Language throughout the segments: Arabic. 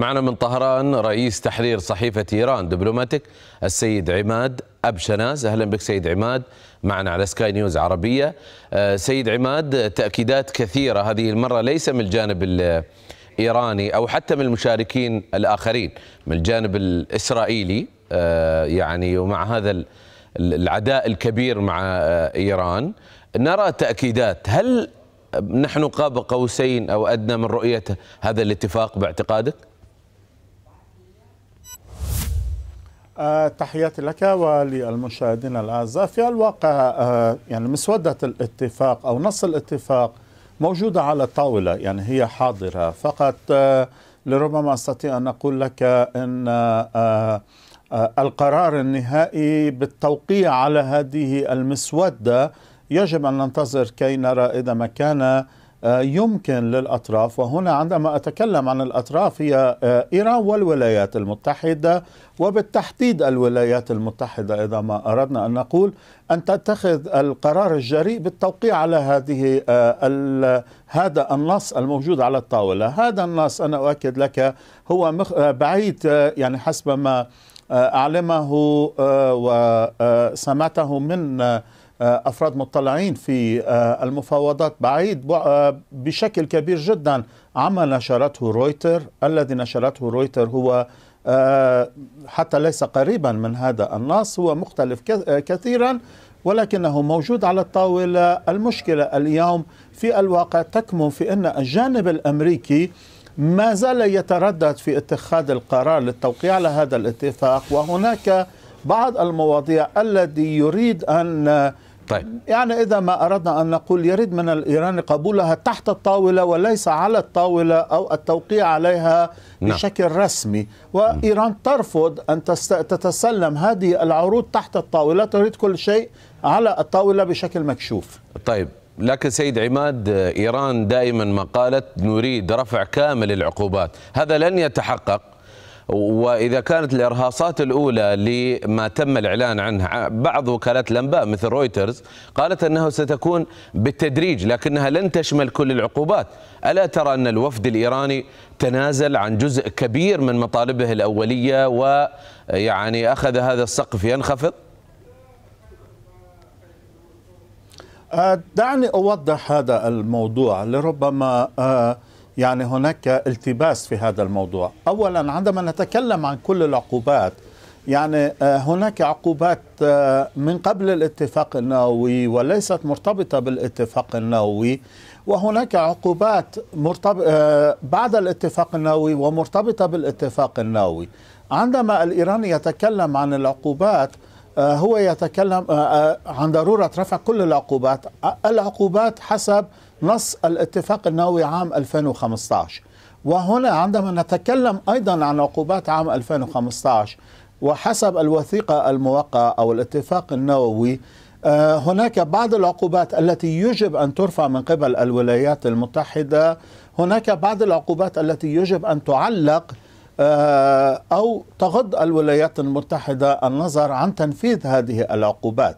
معنا من طهران رئيس تحرير صحيفة إيران دبلوماتيك السيد عماد أبشناز أهلا بك سيد عماد معنا على سكاي نيوز عربية آه، سيد عماد تأكيدات كثيرة هذه المرة ليس من الجانب الإيراني أو حتى من المشاركين الآخرين من الجانب الإسرائيلي آه، يعني ومع هذا العداء الكبير مع آه، إيران نرى تأكيدات هل نحن قاب قوسين أو أدنى من رؤية هذا الاتفاق باعتقادك؟ تحياتي لك وللمشاهدين الأعزاء في الواقع آه، يعني مسودة الاتفاق أو نص الاتفاق موجودة على الطاولة يعني هي حاضرة فقط آه، لربما أستطيع أن أقول لك أن آه، القرار النهائي بالتوقيع على هذه المسودة يجب أن ننتظر كي نرى إذا ما كان آه، يمكن للاطراف وهنا عندما اتكلم عن الاطراف هي آه، ايران والولايات المتحده وبالتحديد الولايات المتحده اذا ما اردنا ان نقول ان تتخذ القرار الجريء بالتوقيع على هذه آه، هذا النص الموجود على الطاوله، هذا النص انا اؤكد لك هو بعيد يعني حسب ما اعلمه وسمعته من آه، افراد مطلعين في آه، المفاوضات بعيد آه، بشكل كبير جدا عما نشرته رويتر الذي نشرته رويتر هو حتى ليس قريبا من هذا النص هو مختلف كثيرا ولكنه موجود على الطاولة المشكلة اليوم في الواقع تكمن في أن الجانب الأمريكي ما زال يتردد في اتخاذ القرار للتوقيع على هذا الاتفاق وهناك بعض المواضيع الذي يريد أن طيب. يعني إذا ما أردنا أن نقول يريد من الإيران قبولها تحت الطاولة وليس على الطاولة أو التوقيع عليها نعم. بشكل رسمي وإيران ترفض أن تتسلم هذه العروض تحت الطاولة تريد كل شيء على الطاولة بشكل مكشوف طيب لكن سيد عماد إيران دائما ما قالت نريد رفع كامل العقوبات هذا لن يتحقق واذا كانت الارهاصات الاولى لما تم الاعلان عنها بعض وكالات الانباء مثل رويترز قالت انه ستكون بالتدريج لكنها لن تشمل كل العقوبات، الا ترى ان الوفد الايراني تنازل عن جزء كبير من مطالبه الاوليه ويعني اخذ هذا السقف ينخفض؟ أه، دعني اوضح هذا الموضوع لربما أه، يعني هناك التباس في هذا الموضوع أولا عندما نتكلم عن كل العقوبات يعني آه، هناك عقوبات آه، من قبل الاتفاق النووي وليست مرتبطة بالاتفاق النووي وهناك عقوبات مرتب... آه، بعد الاتفاق النووي ومرتبطة بالاتفاق النووي عندما الإيراني يتكلم عن العقوبات آه، هو يتكلم آه، آه، عن ضرورة رفع كل العقوبات العقوبات حسب نص الاتفاق النووي عام 2015 وهنا عندما نتكلم أيضا عن عقوبات عام 2015 وحسب الوثيقة الموقعة أو الاتفاق النووي هناك بعض العقوبات التي يجب أن ترفع من قبل الولايات المتحدة هناك بعض العقوبات التي يجب أن تعلق آه، أو تغض الولايات المتحدة النظر عن تنفيذ هذه العقوبات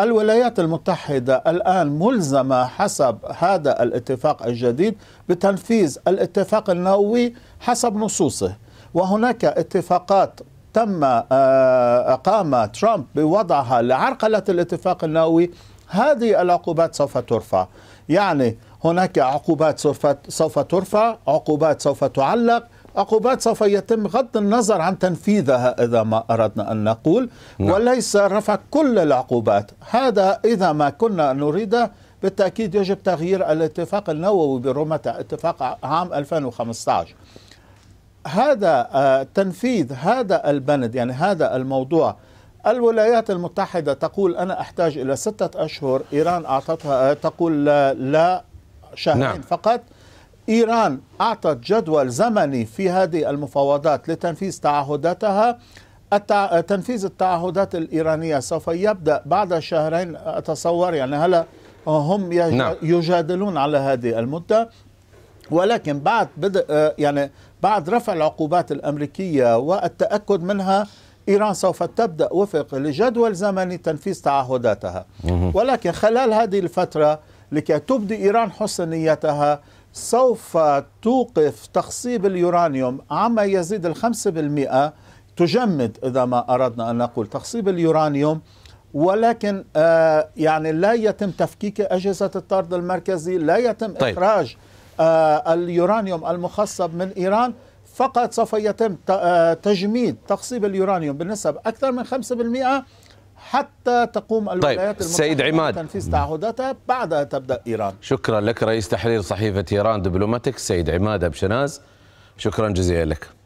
الولايات المتحدة الآن ملزمة حسب هذا الاتفاق الجديد بتنفيذ الاتفاق النووي حسب نصوصه وهناك اتفاقات تم آه، أقام ترامب بوضعها لعرقلة الاتفاق النووي هذه العقوبات سوف ترفع يعني هناك عقوبات سوف ترفع عقوبات سوف تعلق عقوبات سوف يتم غض النظر عن تنفيذها إذا ما أردنا أن نقول نعم. وليس رفع كل العقوبات هذا إذا ما كنا نريده بالتأكيد يجب تغيير الاتفاق النووي بروما اتفاق عام 2015 هذا آه، تنفيذ هذا البند يعني هذا الموضوع الولايات المتحدة تقول أنا أحتاج إلى ستة أشهر إيران أعطتها آه، تقول لا, لا شهرين نعم. فقط إيران أعطت جدول زمني في هذه المفاوضات لتنفيذ تعهداتها التع... تنفيذ التعهدات الإيرانية سوف يبدأ بعد شهرين أتصور يعني هلا هم يج... نعم. يجادلون على هذه المدة ولكن بعد بدء يعني بعد رفع العقوبات الأمريكية والتأكد منها إيران سوف تبدأ وفق لجدول زمني تنفيذ تعهداتها ولكن خلال هذه الفترة لكي تبدي إيران حسن نيتها سوف توقف تخصيب اليورانيوم عما يزيد الخمسة بالمئة تجمد إذا ما أردنا أن نقول تخصيب اليورانيوم ولكن آه يعني لا يتم تفكيك أجهزة الطرد المركزي لا يتم طيب. إخراج آه اليورانيوم المخصب من إيران فقط سوف يتم آه، تجميد تخصيب اليورانيوم بنسب أكثر من 5% حتى تقوم طيب، الولايات طيب. المتحدة سيد عماد تنفيذ تعهداتها بعدها تبدا ايران شكرا لك رئيس تحرير صحيفه ايران دبلوماتيك سيد عماد ابشناز شكرا جزيلا لك